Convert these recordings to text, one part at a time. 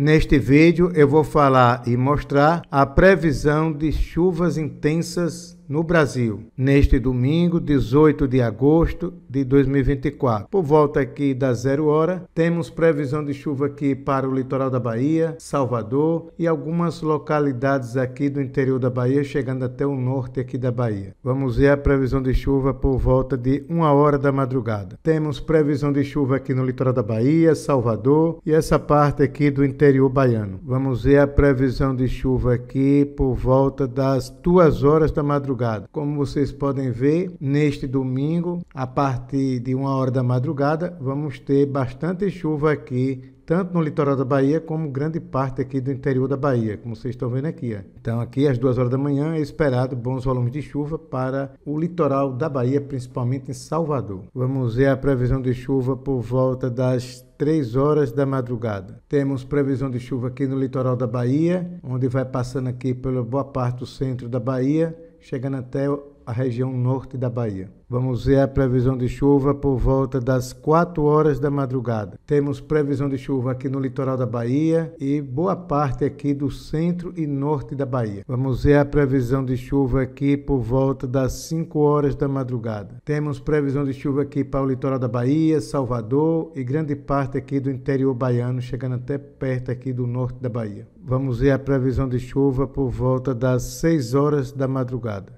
Neste vídeo eu vou falar e mostrar a previsão de chuvas intensas no Brasil, neste domingo, 18 de agosto de 2024. Por volta aqui da zero hora, temos previsão de chuva aqui para o litoral da Bahia, Salvador e algumas localidades aqui do interior da Bahia, chegando até o norte aqui da Bahia. Vamos ver a previsão de chuva por volta de uma hora da madrugada. Temos previsão de chuva aqui no litoral da Bahia, Salvador e essa parte aqui do interior baiano. Vamos ver a previsão de chuva aqui por volta das duas horas da madrugada madrugada. Como vocês podem ver, neste domingo, a partir de uma hora da madrugada, vamos ter bastante chuva aqui tanto no litoral da Bahia como grande parte aqui do interior da Bahia, como vocês estão vendo aqui. Ó. Então, aqui às duas horas da manhã é esperado bons volumes de chuva para o litoral da Bahia, principalmente em Salvador. Vamos ver a previsão de chuva por volta das 3 horas da madrugada. Temos previsão de chuva aqui no litoral da Bahia, onde vai passando aqui pela boa parte do centro da Bahia chegando até a região norte da Bahia. Vamos ver a previsão de chuva por volta das 4 horas da madrugada. Temos previsão de chuva aqui no litoral da Bahia e boa parte aqui do centro e norte da Bahia. Vamos ver a previsão de chuva aqui por volta das 5 horas da madrugada. Temos previsão de chuva aqui para o litoral da Bahia, Salvador e grande parte aqui do interior baiano, chegando até perto aqui do norte da Bahia. Vamos ver a previsão de chuva por volta das 6 horas da madrugada.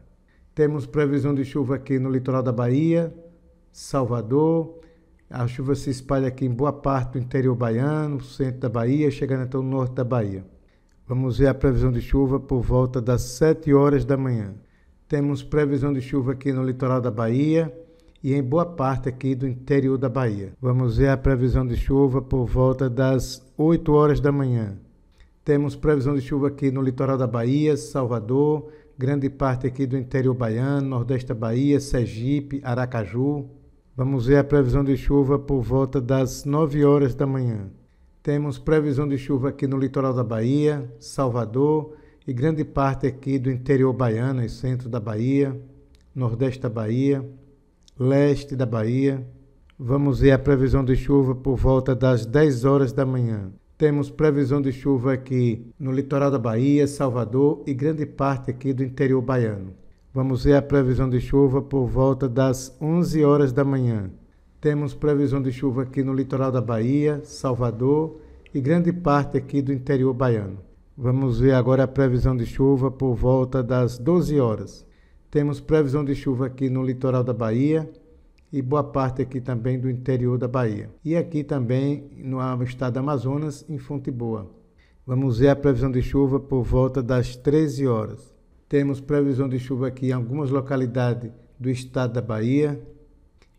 Temos previsão de chuva aqui no litoral da Bahia, Salvador. A chuva se espalha aqui em boa parte do interior baiano, centro da Bahia, chegando até o norte da Bahia. Vamos ver a previsão de chuva por volta das 7 horas da manhã. Temos previsão de chuva aqui no litoral da Bahia e em boa parte aqui do interior da Bahia. Vamos ver a previsão de chuva por volta das 8 horas da manhã. Temos previsão de chuva aqui no litoral da Bahia, Salvador, grande parte aqui do interior baiano, nordeste da Bahia, Sergipe, Aracaju. Vamos ver a previsão de chuva por volta das 9 horas da manhã. Temos previsão de chuva aqui no litoral da Bahia, Salvador e grande parte aqui do interior baiano e centro da Bahia, nordeste da Bahia, leste da Bahia. Vamos ver a previsão de chuva por volta das 10 horas da manhã. Temos previsão de chuva aqui no litoral da Bahia, Salvador e grande parte aqui do interior baiano. Vamos ver a previsão de chuva por volta das 11 horas da manhã. Temos previsão de chuva aqui no litoral da Bahia, Salvador e grande parte aqui do interior baiano. Vamos ver agora a previsão de chuva por volta das 12 horas. Temos previsão de chuva aqui no litoral da Bahia, e boa parte aqui também do interior da Bahia. E aqui também no estado do Amazonas, em Fonte Boa. Vamos ver a previsão de chuva por volta das 13 horas. Temos previsão de chuva aqui em algumas localidades do estado da Bahia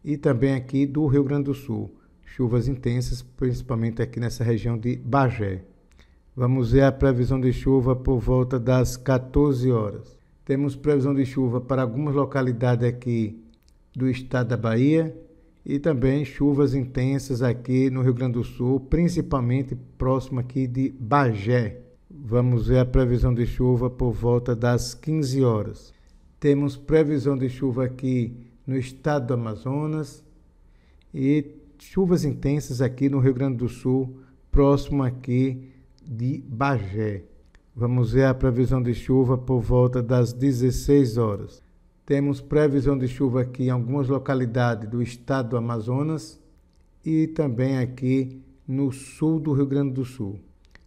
e também aqui do Rio Grande do Sul. Chuvas intensas, principalmente aqui nessa região de Bagé. Vamos ver a previsão de chuva por volta das 14 horas. Temos previsão de chuva para algumas localidades aqui do estado da Bahia e também chuvas intensas aqui no Rio Grande do Sul, principalmente próximo aqui de Bagé. Vamos ver a previsão de chuva por volta das 15 horas. Temos previsão de chuva aqui no estado do Amazonas e chuvas intensas aqui no Rio Grande do Sul, próximo aqui de Bagé. Vamos ver a previsão de chuva por volta das 16 horas. Temos previsão de chuva aqui em algumas localidades do estado do Amazonas e também aqui no sul do Rio Grande do Sul.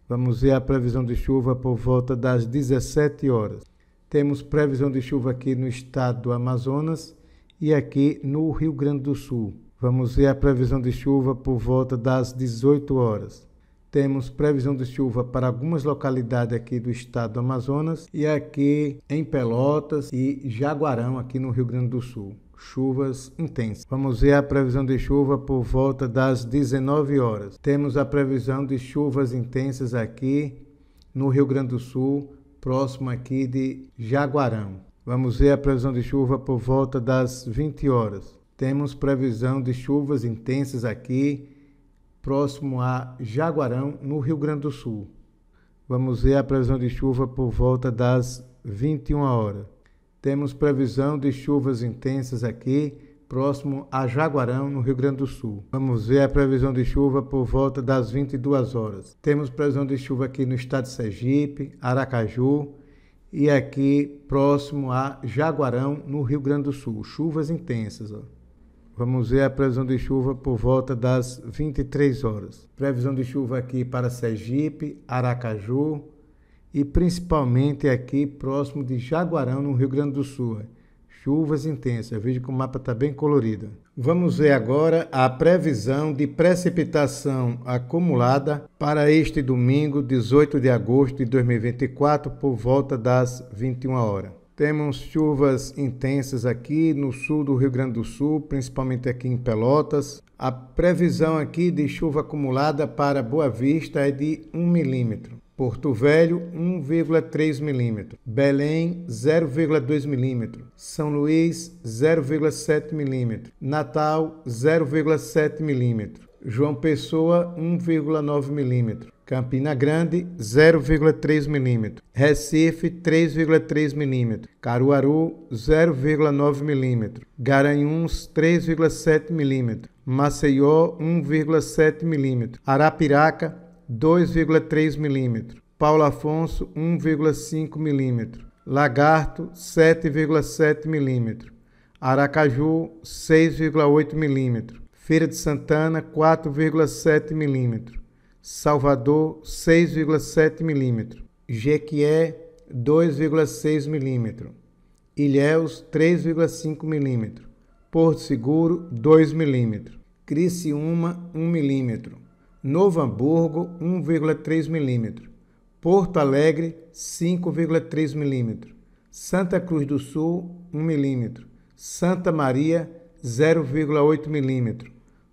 Vamos ver a previsão de chuva por volta das 17 horas. Temos previsão de chuva aqui no estado do Amazonas e aqui no Rio Grande do Sul. Vamos ver a previsão de chuva por volta das 18 horas temos previsão de chuva para algumas localidades aqui do estado do Amazonas e aqui em Pelotas e Jaguarão, aqui no Rio Grande do Sul chuvas intensas. Vamos ver a previsão de chuva por volta das 19 horas. Temos a previsão de chuvas intensas aqui no Rio Grande do Sul, próximo aqui de Jaguarão. Vamos ver a previsão de chuva por volta das 20 horas. Temos previsão de chuvas intensas aqui próximo a Jaguarão, no Rio Grande do Sul. Vamos ver a previsão de chuva por volta das 21 horas. Temos previsão de chuvas intensas aqui, próximo a Jaguarão, no Rio Grande do Sul. Vamos ver a previsão de chuva por volta das 22 horas. Temos previsão de chuva aqui no estado de Sergipe, Aracaju e aqui próximo a Jaguarão, no Rio Grande do Sul. Chuvas intensas. Ó. Vamos ver a previsão de chuva por volta das 23 horas. Previsão de chuva aqui para Sergipe, Aracaju e principalmente aqui próximo de Jaguarão, no Rio Grande do Sul. Chuvas intensas. Veja que o mapa está bem colorido. Vamos ver agora a previsão de precipitação acumulada para este domingo, 18 de agosto de 2024, por volta das 21 horas. Temos chuvas intensas aqui no sul do Rio Grande do Sul, principalmente aqui em Pelotas. A previsão aqui de chuva acumulada para Boa Vista é de 1 milímetro. Porto Velho, 1,3 milímetro. Belém, 0,2 milímetro. São Luís, 0,7 milímetro. Natal, 0,7 milímetro. João Pessoa, 1,9 milímetro. Campina Grande, 0,3 milímetro. Recife, 3,3 milímetro. Caruaru, 0,9 milímetro. Garanhuns, 3,7 milímetro. Maceió, 1,7 milímetro. Arapiraca, 2,3 milímetro. Paulo Afonso, 1,5 milímetro. Lagarto, 7,7 milímetro. Aracaju, 6,8 milímetro. Feira de Santana, 4,7 milímetro. Salvador 6,7 milímetro, Jequié 2,6 milímetro, Ilhéus 3,5 milímetro, Porto Seguro 2 milímetro, Criciúma 1 milímetro, Novo Hamburgo 1,3 milímetro, Porto Alegre 5,3 milímetro, Santa Cruz do Sul 1 milímetro, Santa Maria 0,8 milímetro,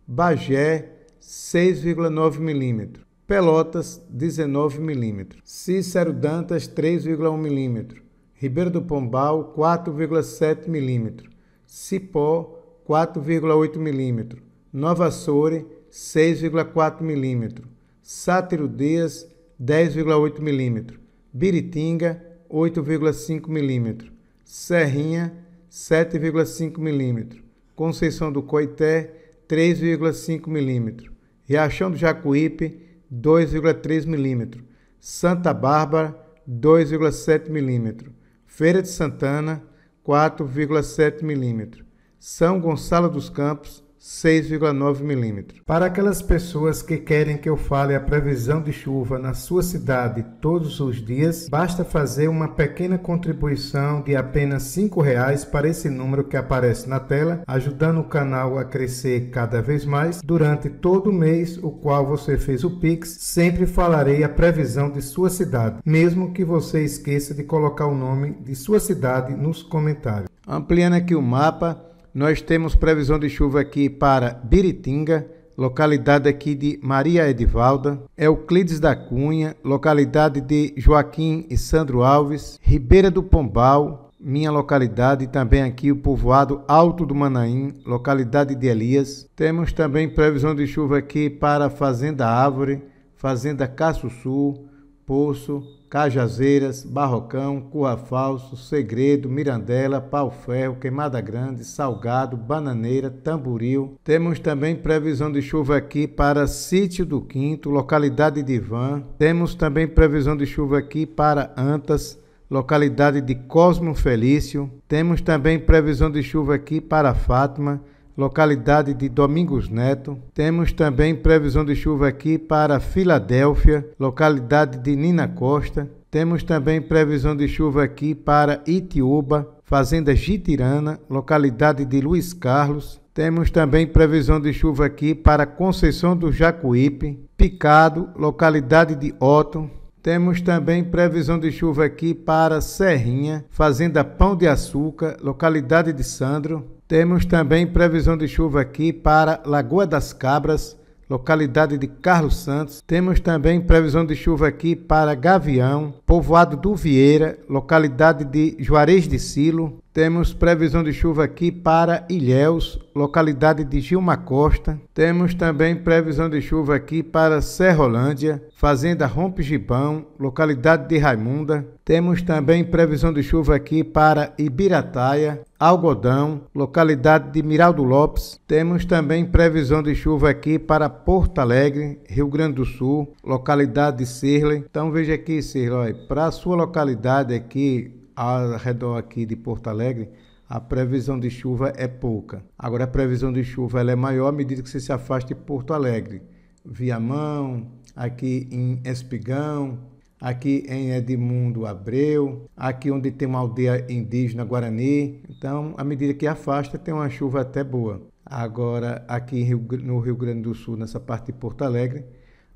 Bagé 6,9 mm. Pelotas, 19 mm. Cícero Dantas, 3,1 milímetro. Ribeiro do Pombal, 4,7 milímetro. Cipó, 4,8 milímetro. Nova Sore, 6,4 milímetro. Sátiro Dias, 10,8 milímetro. Biritinga, 8,5 milímetro. Serrinha, 7,5 milímetro. Conceição do Coité, 3,5 milímetro. Riachão do Jacuípe, 2,3 milímetros. Santa Bárbara, 2,7 milímetros. Feira de Santana, 4,7 milímetros. São Gonçalo dos Campos, 6,9 milímetros. Para aquelas pessoas que querem que eu fale a previsão de chuva na sua cidade todos os dias, basta fazer uma pequena contribuição de apenas R$ reais para esse número que aparece na tela, ajudando o canal a crescer cada vez mais. Durante todo o mês o qual você fez o Pix, sempre falarei a previsão de sua cidade, mesmo que você esqueça de colocar o nome de sua cidade nos comentários. Ampliando aqui o mapa, nós temos previsão de chuva aqui para Biritinga, localidade aqui de Maria Edivalda, Euclides da Cunha, localidade de Joaquim e Sandro Alves, Ribeira do Pombal, minha localidade, e também aqui o povoado Alto do Manaim, localidade de Elias. Temos também previsão de chuva aqui para Fazenda Árvore, Fazenda Caço Sul, Poço, Cajazeiras, Barrocão, Curra Falso, Segredo, Mirandela, Pau Ferro, Queimada Grande, Salgado, Bananeira, Tamboril. Temos também previsão de chuva aqui para Sítio do Quinto, localidade de Van. Temos também previsão de chuva aqui para Antas, localidade de Cosmo Felício. Temos também previsão de chuva aqui para Fátima localidade de Domingos Neto. Temos também previsão de chuva aqui para Filadélfia, localidade de Nina Costa. Temos também previsão de chuva aqui para Itiúba, Fazenda Gitirana, localidade de Luiz Carlos. Temos também previsão de chuva aqui para Conceição do Jacuípe, Picado, localidade de Otto. Temos também previsão de chuva aqui para Serrinha, Fazenda Pão de Açúcar, localidade de Sandro. Temos também previsão de chuva aqui para Lagoa das Cabras, localidade de Carlos Santos. Temos também previsão de chuva aqui para Gavião, povoado do Vieira, localidade de Juarez de Silo. Temos previsão de chuva aqui para Ilhéus, localidade de Gilma Costa. Temos também previsão de chuva aqui para Serrolândia, Fazenda Rompe Gibão, localidade de Raimunda. Temos também previsão de chuva aqui para Ibirataia, Algodão, localidade de Miraldo Lopes. Temos também previsão de chuva aqui para Porto Alegre, Rio Grande do Sul, localidade de Sirle. Então veja aqui, Sirle, para a sua localidade aqui, ao redor aqui de Porto Alegre, a previsão de chuva é pouca. Agora a previsão de chuva ela é maior à medida que você se afasta de Porto Alegre. Viamão, aqui em Espigão, aqui em Edmundo Abreu, aqui onde tem uma aldeia indígena Guarani. Então, à medida que afasta, tem uma chuva até boa. Agora, aqui no Rio Grande do Sul, nessa parte de Porto Alegre,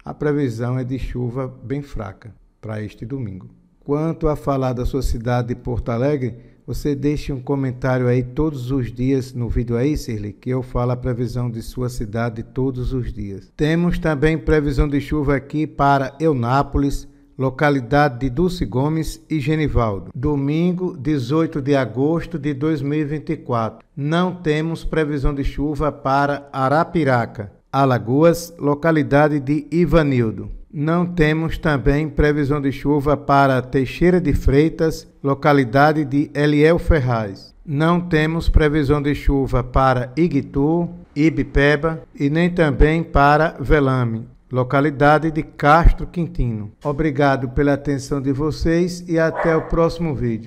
a previsão é de chuva bem fraca para este domingo. Quanto a falar da sua cidade de Porto Alegre, você deixe um comentário aí todos os dias no vídeo aí, Sirley, que eu falo a previsão de sua cidade todos os dias. Temos também previsão de chuva aqui para Eunápolis, localidade de Dulce Gomes e Genivaldo. Domingo, 18 de agosto de 2024. Não temos previsão de chuva para Arapiraca, Alagoas, localidade de Ivanildo. Não temos também previsão de chuva para Teixeira de Freitas, localidade de Eliel Ferraz. Não temos previsão de chuva para Iguitu, Ibipeba e nem também para Velame, localidade de Castro Quintino. Obrigado pela atenção de vocês e até o próximo vídeo.